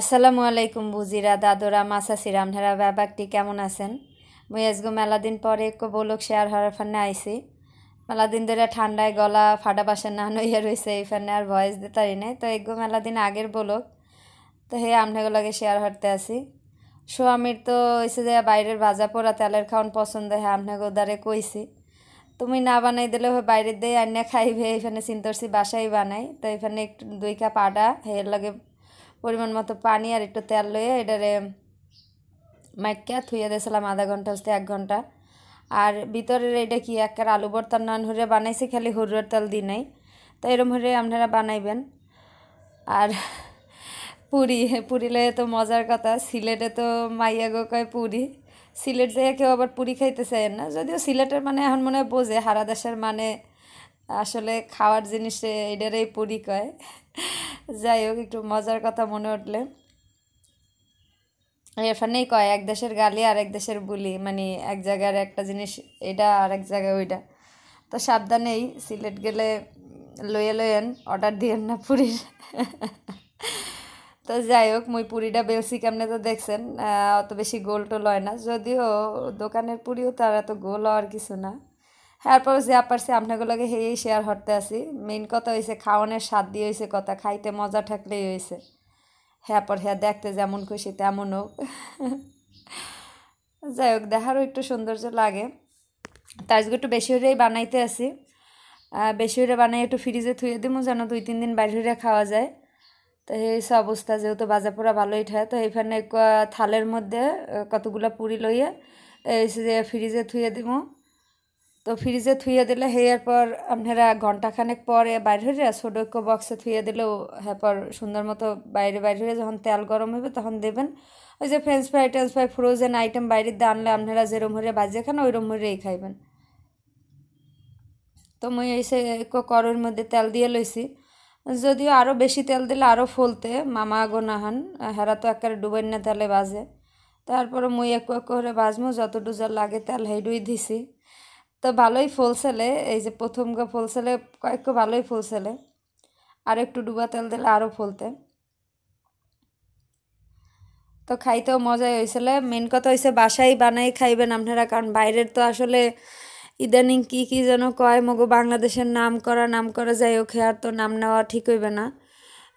আসসালামু আলাইকুম বুজিরা দাদরা মাসাসির আমনারা ব্যাপারটি কেমন আছেন গো মেলা মেলাদিন পরে কবলক শেয়ার হওয়ার ফান্নে আইসি মেলাদিন ধরে ঠান্ডায় গলা ফাটা বাসা না নইয়া রয়েছে এই ফান্নে আর ভয়েস দিতে নাই তো এগো মেলাদিন আগের বলক তো হে আমনাগুলোকে শেয়ার হতে আসি আমির তো এসে যে বাইরের ভাজা পোড়া তেলের খাওয়ান পছন্দ হ্যাঁ আপনাকে দ্বারে কইছি তুমি না বানাই দিলে হয়ে বাইরের দিয়ে আন্যা খাইবে এখানে চিন্তরছি বাসাই বানাই তো এখানে একটু দুই কাপ আটা হের লাগে পরিমাণ মতো পানি আর একটু তেল লইয়ে এটারে মাইকা থুইয়া দিয়েছিলাম আধা ঘন্টা হচ্ছে এক ঘন্টা আর ভিতরের এটা কি একবার আলু বর্তার নান হরে বানাইছে খালি হরুয়ার তেল দিই নাই তো এরম হুরে আপনারা বানাইবেন আর পুরি পুরি লয়ে তো মজার কথা সিলেটে তো মাইয়া গো কয় পুরি সিলেট যেয়ে কেউ আবার পুরি খাইতে চায় না যদিও সিলেটের মানে এখন মনে হয় বোঝে হারা দেশের মানে আসলে খাওয়ার জিনিসে এটারেই পুরি কয় যাই হোক একটু মজার কথা মনে উঠলে এখানেই কয় এক দেশের গালি আর এক দেশের বুলি মানে এক জায়গার একটা জিনিস এটা আর এক জায়গায় ওইটা তো সাবধানেই সিলেট গেলে লয়ে লয়েন অর্ডার দিয়েন না পুরীর তো যাই হোক মুই পুরীটা বেলসি কেমনে তো দেখছেন অত বেশি গোল টোল হয় না যদিও দোকানের পুরিও তার এত গোল হওয়ার কিছু না এরপর যে পারছি আপনাকে হেয়ে শেয়ার হরতে আসি মেইন কথা হয়েছে খাওয়ানোর স্বাদ দিয়ে হয়েছে কথা খাইতে মজা থাকলেই হয়েছে হ্যাঁ পর হ্যাঁ দেখতে যেমন খুশি তেমন হোক যাই হোক দেখারও একটু সৌন্দর্য লাগে তার একটু বেশি হরেই বানাইতে আসি বেশি হরে বানাই একটু ফ্রিজে থুয়ে দিমু যেন দুই তিন দিন বাইরে খাওয়া যায় তো এই সব অবস্থা যেহেতু বাজার পড়া ভালোই থাকে তো এইখানে থালের মধ্যে কতগুলো পুরি লইয়ে এই যে ফ্রিজে থুয়ে দিমু তো ফ্রিজে থুইয়ে দিলে হেয়ার পর আপনারা ঘন্টাখানেক পরে বাইর ছোটো সোডৈক্য বক্সে থুইয়ে দিলেও হ্যাঁ পর সুন্দর মতো বাইরে বাইরে হয়ে যখন তেল গরম হবে তখন দেবেন ওই যে ফ্রেঞ্চ ফ্রাই টেঞ্চ ফ্রাই ফ্রোজেন আইটেম বাইরে দিয়ে আনলে আপনারা যেরম হয়ে বাজিয়ে খান ওইরম হয়ে খাইবেন তো মুই এসে করোর মধ্যে তেল দিয়ে লইছি যদিও আরও বেশি তেল দিলে আরও ফলতে মামা আগো নাহান হেরা তো একবারে ডুবেন না তেলে বাজে তারপরে মুই এক এক করে বাজমো যত যা লাগে তেল হেডুই দিছি তো ভালোই ফলছেলে এই যে প্রথম গা ফলছেলে কয়েকটা ভালোই ফলছেলে আর একটু ডুবা তেল দিলে আরও ফলতে তো খাইতেও মজাই হয়েছিল মেন কথা হয়েছে বাসাই বানাই খাইবেন আপনারা কারণ বাইরের তো আসলে ইদানিং কি কি যেন কয় মগো বাংলাদেশের নাম করা নাম করা যাই হোক আর তো নাম নেওয়া ঠিক হইবে না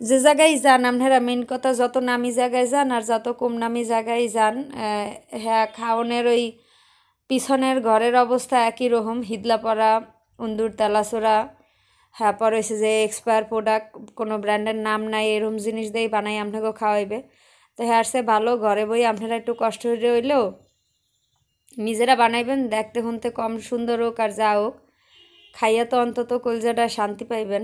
যে জায়গায় যান আপনারা মেন কথা যত নামি জায়গায় যান আর যত কম নামি জায়গায় যান হ্যাঁ খাওনের ওই পিছনের ঘরের অবস্থা একই রকম হিদলাপাড়া উন্দুর তেলাসোরা হ্যাঁ পর হয়েছে যে এক্সপায়ার প্রোডাক্ট কোনো ব্র্যান্ডের নাম নাই এরকম জিনিস দিয়েই বানাই আপনাকেও খাওয়াইবে তো হ্যাঁ সে ভালো ঘরে বই আপনারা একটু কষ্ট হয়ে হইলেও নিজেরা বানাইবেন দেখতে শুনতে কম সুন্দর হোক আর যা হোক খাইয়া তো অন্তত কলজাটা শান্তি পাইবেন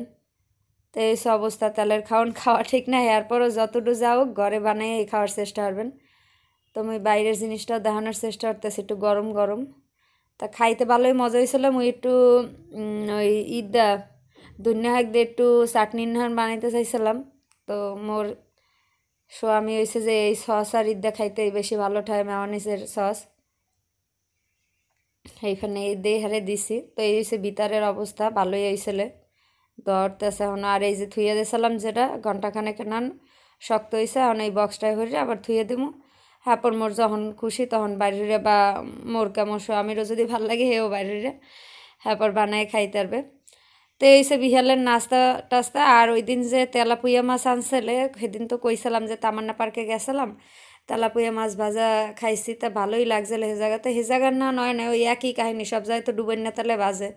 তো এই অবস্থা তেলের খাওয়ান খাওয়া ঠিক না এরপরও যতটুকু যা হোক ঘরে বানাই খাওয়ার চেষ্টা করবেন তো মুই বাইরের জিনিসটাও দেখানোর চেষ্টা করতেছি একটু গরম গরম তা খাইতে ভালোই মজা হয়েছিল মুই একটু ওই ঈদা দুনিয়া হাক দিয়ে একটু চাটনি নাহান বানাইতে চাইছিলাম তো মোর স্বামী হয়েছে যে এই সস আর ঈদা খাইতে বেশি ভালো ঠায় মেওয়ানিসের সস এইখানে ঈদে হারে দিছি তো এই হয়েছে বিতারের অবস্থা ভালোই হয়েছিল দৌড়তেছে এখন আর এই যে থুয়ে দিয়েছিলাম যেটা ঘন্টাখানেক নান শক্ত হয়েছে এখন এই বক্সটায় হয়ে আবার থুয়ে দিবো হ্যাপর মোর যখন খুশি তখন বাড়িরে বা মোর কেমন আমিরও যদি ভাল লাগে হেও বাড়িরে হ্যাপর বানায় খাইতে পারবে তো এইসে বিহালের নাস্তা টাস্তা আর ওই দিন যে তেলাপুয়া মাছ আনছিলে সেদিন তো কইছিলাম যে তামান্না পার্কে গেছিলাম তেলাপুয়া মাছ ভাজা খাইছি তা ভালোই লাগছিল সে জায়গাতে সে জায়গার না নয় নয় ওই একই কাহিনী সব জায়গায় তো ডুবেন না তালে ভাজে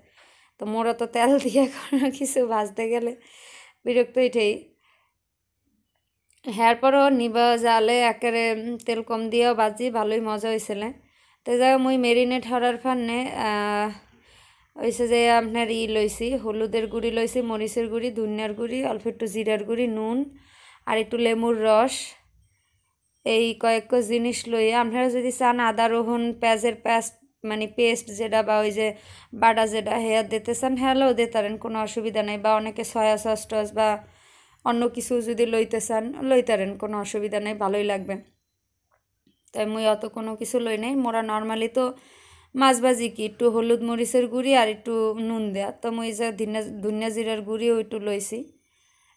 তো মোরা তো তেল দিয়ে কোনো কিছু ভাজতে গেলে বিরক্ত উঠেই হেয়ারপরও নিবা জালে একেবারে তেল কম দিয়েও বাজি ভালোই মজা হয়েছিল তো যাই মুই মেরিনেট হওয়ার ফান্নে হয়েছে যে আপনার ই লইছি হলুদের গুড়ি লইছি মরিচের গুড়ি ধনিয়ার গুড়ি অল্প একটু জিরার গুড়ি নুন আর একটু লেমুর রস এই কয়েক জিনিস লইয়া আপনারা যদি চান আদা রহুন পেঁয়াজের পেস্ট মানে পেস্ট যেটা বা ওই যে বাটা যেটা হেয়ার দিতে চান হ্যালো দিতে পারেন কোনো অসুবিধা নেই বা অনেকে সয়া সস টস বা অন্য কিছু যদি লইতে চান লইতারেন কোনো অসুবিধা নেই ভালোই লাগবে তাই মুই অত কোনো কিছু লই নাই মোরা নর্মালি তো মাছ ভাজি কি একটু হলুদ মরিচের গুঁড়ি আর একটু নুন দেয়া তো মুই যে ধিনা ধুনিয়া জিরার গুঁড়িও একটু লইছি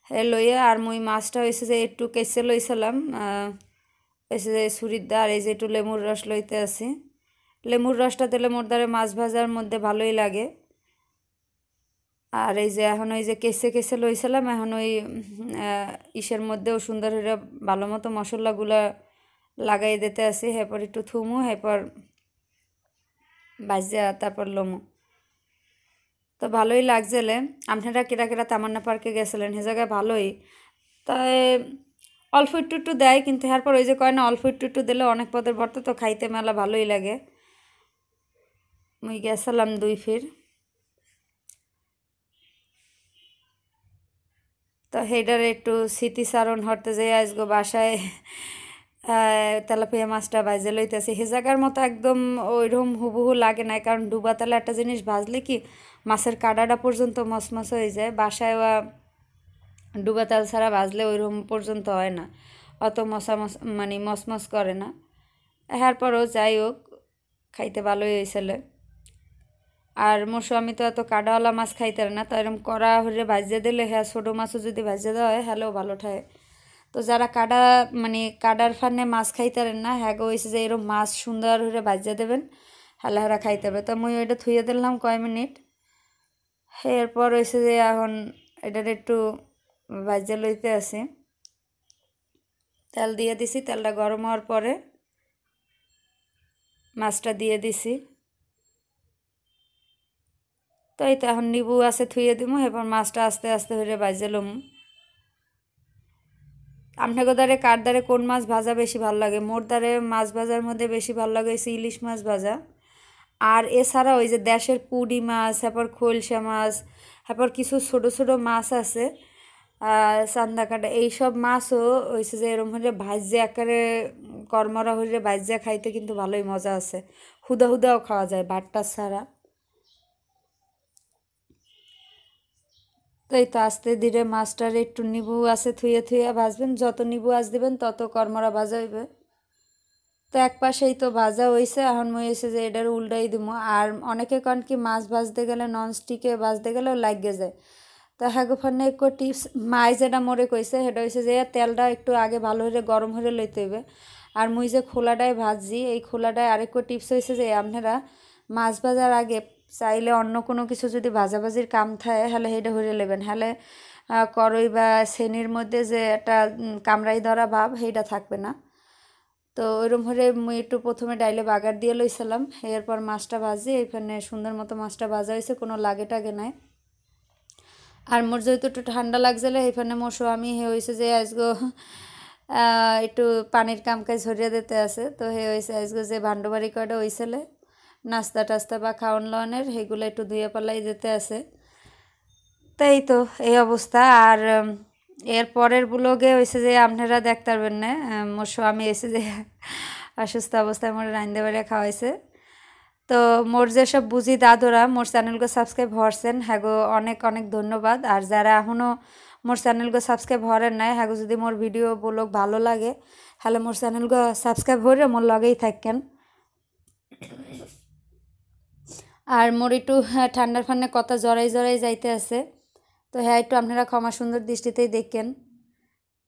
হ্যাঁ লইয়ে আর মুই মাছটা হয়েছে যে একটু কেসে লইছিলাম হয়েছে যে ছুরির দা আর এই যে একটু লেমুর রস লইতে আছি লেমুর রসটা দিলে মোর দ্বারা মাছ ভাজার মধ্যে ভালোই লাগে আর এই যে এখন ওই যে কেসে কেসে লইছিলাম এখন ওই ইসের মধ্যেও সুন্দর হয়ে ভালো মতো মশলাগুলো লাগাই দিতে আসি হেপর একটু থুমু হেপর বাজিয়া তারপর লমু তো ভালোই লাগছিলেন আপনারা কেরা কেরা তামান্না পার্কে গেছিলেন সে জায়গায় ভালোই তাই অল্প একটু একটু দেয় কিন্তু এরপর ওই যে কয় না অল্প একটু একটু দিলে অনেক পদের বর্ত তো খাইতে মেলা ভালোই লাগে মুই গেছিলাম দুই ফির তো হেডার একটু স্মৃতিচারণ হরতে যাই গো বাসায় তেলাপিয়া মাছটা বাজে লইতেছে হে জায়গার মতো একদম ওইরকম হুবহু লাগে না কারণ ডুবা তেলা একটা জিনিস ভাজলে কি মাছের কাঁটাটা পর্যন্ত মসমস হয়ে যায় বাসায় ওয়া ডুবা তেল ছাড়া ভাজলে ওইরকম পর্যন্ত হয় না অত মশা মশ মানে মসমস করে না এর পরও যাই হোক খাইতে ভালোই হয়েছিল আর আমি তো এত কাডাওয়ালা মাছ খাইতে না তো এরকম কড়া হলে ভাজিয়ে দিলে হ্যাঁ ছোটো মাছও যদি ভাজিয়ে দেওয়া হয় হ্যালো ভালো ঠায় তো যারা কাডা মানে কাডার ফানে মাছ খাইতে না হ্যাঁ হয়েছে যে এরকম মাছ সুন্দর হয়ে ভাজিয়ে দেবেন হেলা হারা খাইতে হবে তো আমি ওইটা থুয়ে দিলাম কয় মিনিট এরপর হয়েছে যে এখন এটার একটু ভাজিয়ে লইতে আছে তেল দিয়ে দিছি তেলটা গরম হওয়ার পরে মাছটা দিয়ে দিছি তো এই তখন নিবু আছে থুয়ে দিমু এরপর মাছটা আস্তে আস্তে হয়ে বাজে লম আপনাকে দ্বারে কার দ্বারে কোন মাছ ভাজা বেশি ভালো লাগে মোর দ্বারে মাছ ভাজার মধ্যে বেশি ভালো লাগে হচ্ছে ইলিশ মাছ ভাজা আর এছাড়া ওই যে দেশের পুডি মাছ তারপর খোলসা মাছ তারপর কিছু ছোট ছোট মাছ আছে চান্দা কাটা এইসব মাছও হয়েছে যে এরম হলে ভাজ্যে আকারে কর্মরা হলে ভাজ্যা খাইতে কিন্তু ভালোই মজা আছে হুদা হুদাও খাওয়া যায় ভাতটা ছাড়া তো এই তো আস্তে ধীরে মাছটার একটু নিবু আছে থুয়ে থুয়ে ভাজবেন যত নিবু আস দেবেন তত কর্মরা ভাজা হইবে তো এক পাশেই তো ভাজা হয়েছে এখন মই হয়েছে যে এটার উল্টাই দিব আর অনেকে কন কি মাছ ভাজতে গেলে ননস্টিকে ভাজতে গেলেও লাগিয়ে যায় তো হ্যাগোফানে একটু টিপস মাই যেটা মোরে কইছে সেটা হয়েছে যে তেলটা একটু আগে ভালো হয়ে গরম হয়ে লইতে হইবে আর মুই যে খোলাটায় ভাজি এই খোলাটায় আরেকটু টিপস হয়েছে যে আপনারা মাছ ভাজার আগে চাইলে অন্য কোনো কিছু যদি ভাজাভাজির কাম থাকে হলে সেটা হয়ে নেবেন হলে করই বা শ্রেণীর মধ্যে যে একটা কামড়াই ধরা ভাব সেইটা থাকবে না তো ওইরকম হলে মুই একটু প্রথমে ডাইলে বাগার দিয়ে লইছিলাম এরপর মাছটা ভাজি এখানে সুন্দর মতো মাছটা ভাজা হয়েছে কোনো লাগে টাগে নাই আর মোর যেহেতু একটু ঠান্ডা লাগছিল এইখানে মোর স্বামী হে হয়েছে যে আজগো একটু পানির কাম কাজ ধরিয়ে দিতে আছে তো হে হয়েছে আজগো যে ভান্ডবাড়ি কয়টা হয়েছিলে নাস্তা টাস্তা বা খাওয়ান লওয়ানের সেগুলো একটু ধুয়ে পালাই যেতে আছে তাই তো এই অবস্থা আর এর পরের ব্লগে হয়েছে যে আপনারা দেখতে পারবেন না মোর স্বামী এসে যে অসুস্থ অবস্থায় মোর রান্ধে বেড়ে খাওয়াইছে তো মোর যেসব বুঝি দাদুরা মোর চ্যানেলকে সাবস্ক্রাইব হরছেন হ্যাগো অনেক অনেক ধন্যবাদ আর যারা এখনও মোর চ্যানেলকে সাবস্ক্রাইব হরেন নাই হ্যাগো যদি মোর ভিডিও ব্লগ ভালো লাগে হ্যালো মোর চ্যানেলকে সাবস্ক্রাইব হরে মোর লগেই থাকেন আর মোর একটু হ্যাঁ, ঠান্ডার ফান্ডে কথা জড়াই জড়াই যাইতে আছে তো হ্যাঁ একটু আপনারা ক্ষমা সুন্দর দৃষ্টিতেই দেখেন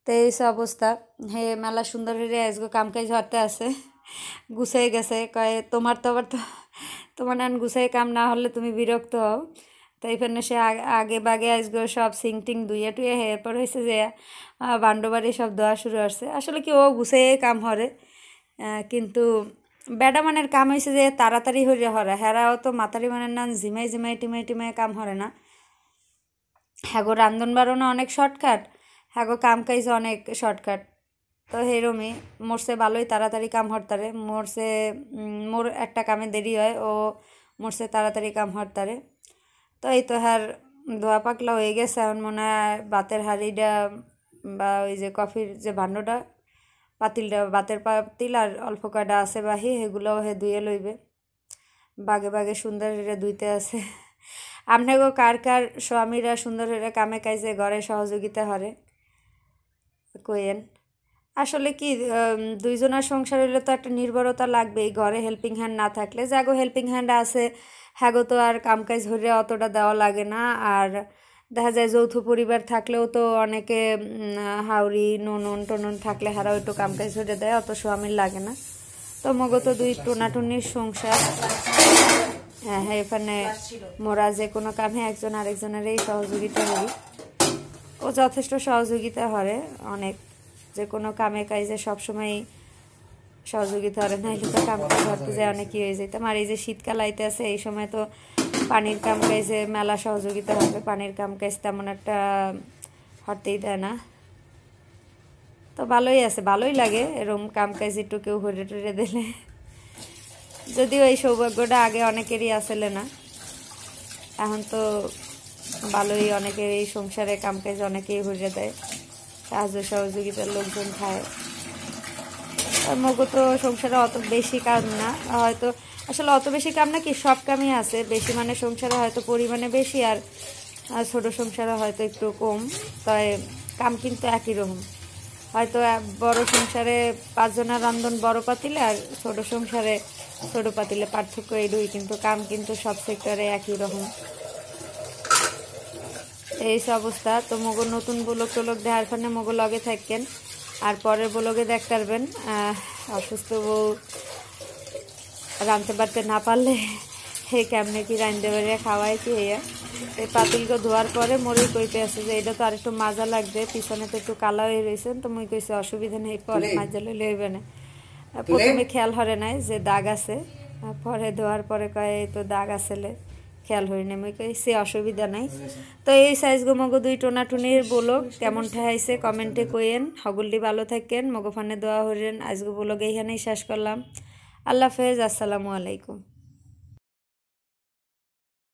তো এই অবস্থা হে মেলা সুন্দর হয়ে আজগো কামকাজ হতে আছে গুছাই গেছে কয়ে তোমার তো আবার তো তোমার নান গুছাই কাম না হলে তুমি বিরক্ত হও তো এইখানে সে আগে বাগে আসগো সব সিং টিং দুইয়া টুইয়া হ্যাঁ, এরপর হয়েছে যে বান্ডবাড়ি সব দেওয়া শুরু আসছে আসলে কি ও গুছাই কাম হরে কিন্তু বেডামানের কাম হয়েছে যে তাড়াতাড়ি হইলে হরে হেরাও তো মাতারি মানের নান ঝিমাই ঝিমাই টিমাই টিমাই কাম হরে না হ্যাগো রান্ধন বাড়ানো অনেক শর্টকাট হ্যাগো কাম কাইছে অনেক শর্টকাট তো হেরমি মোরসে ভালোই তাড়াতাড়ি কাম হরতারে মোরসে মোর একটা কামে দেরি হয় ও মোরসে তাড়াতাড়ি কাম হরতারে তো এই তো হ্যার ধোয়া পাকলা হয়ে গেছে এখন মনে হয় বাতের হাড়িটা বা ওই যে কফির যে ভাণ্ডটা পাতিলটা বাতের পাতিল আর অল্প কাটা আছে বাহি সেগুলোও হে ধুয়ে লইবে বাগে বাগে সুন্দর হেরে ধুইতে আছে গো কার কার স্বামীরা সুন্দর হেরে কামে কাজে ঘরে সহযোগিতা হরে কোয়েন আসলে কি দুইজনের সংসার হইলে তো একটা নির্ভরতা লাগবে এই ঘরে হেল্পিং হ্যান্ড না থাকলে গো হেল্পিং হ্যান্ড আছে হ্যাগো তো আর কামকাজ হইলে অতটা দেওয়া লাগে না আর দেখা যায় যৌথ পরিবার থাকলেও তো অনেকে হাউরি ননন টনন থাকলে হারা একটু কাম কাজ ছুটে দেয় অত স্বামীর লাগে না তো মগত দুই টোনাটুনির সংসার হ্যাঁ হ্যাঁ এখানে মোরা যে কোনো কামে একজন আরেকজনের এই সহযোগিতা হরি ও যথেষ্ট সহযোগিতা হরে অনেক যে কোনো কামে কাজে সবসময় সহযোগিতা হরে না তো কাম করতে যায় অনেকই হয়ে যেতাম আর এই যে শীতকাল আইতে আছে এই সময় তো পানির কামকাইজে মেলা সহযোগিতা হবে পানির কামকাইজ তেমন একটা হতেই দেয় না তো ভালোই আছে ভালোই লাগে এরম কামকাজ একটু কেউ হরে টরে দিলে যদিও এই সৌভাগ্যটা আগে অনেকেরই আসলে না এখন তো ভালোই অনেকের এই সংসারে কামকাজ অনেকেই হরে দেয় সাহায্য সহযোগিতার লোকজন খায় মগো তো সংসারে অত বেশি কাম না হয়তো আসলে অত বেশি কাম না কি সব কামই আছে বেশি মানে সংসারে হয়তো পরিমাণে বেশি আর ছোট সংসারে হয়তো একটু কম তাই কাম কিন্তু একই রকম হয়তো বড় সংসারে পাঁচজনের রন্ধন বড় পাতিলে আর ছোট সংসারে ছোট পাতিলে পার্থক্য এই দুই কিন্তু কাম কিন্তু সব সেক্টরে একই রকম এই অবস্থা তো মগো নতুন ব্লক টোলক দেওয়ার ফলে মগো লগে থাকেন আর পরের ব্লগে দেখ পারবেন অসুস্থ বউ রাঁধতে পারতে না পারলে হে কেমনে কি রাঁধতে পারে খাওয়াই কি হইয়া এই পাতিলকে ধোয়ার পরে মরেই কইতে আছে যে এটা তো আর একটু মাজা লাগবে পিছনে তো একটু কালা হয়ে রয়েছে তো মুই কইছি অসুবিধা নেই পরে মাজা লইলে হইবে না প্রথমে খেয়াল হরে নাই যে দাগ আছে পরে ধোয়ার পরে কয়ে তো দাগ আসলে খেয়াল হরি নেমে সে অসুবিধা নাই তো এই সাইজ গো মগো দুই টুনি বলো কেমন ঠেহাইছে কমেন্টে কইেন হগলটি ভালো থাকেন মগো ফানে দোয়া হরেন আজগো বলো এইখানেই শেষ করলাম আল্লাহ ফেজ আসসালামু আলাইকুম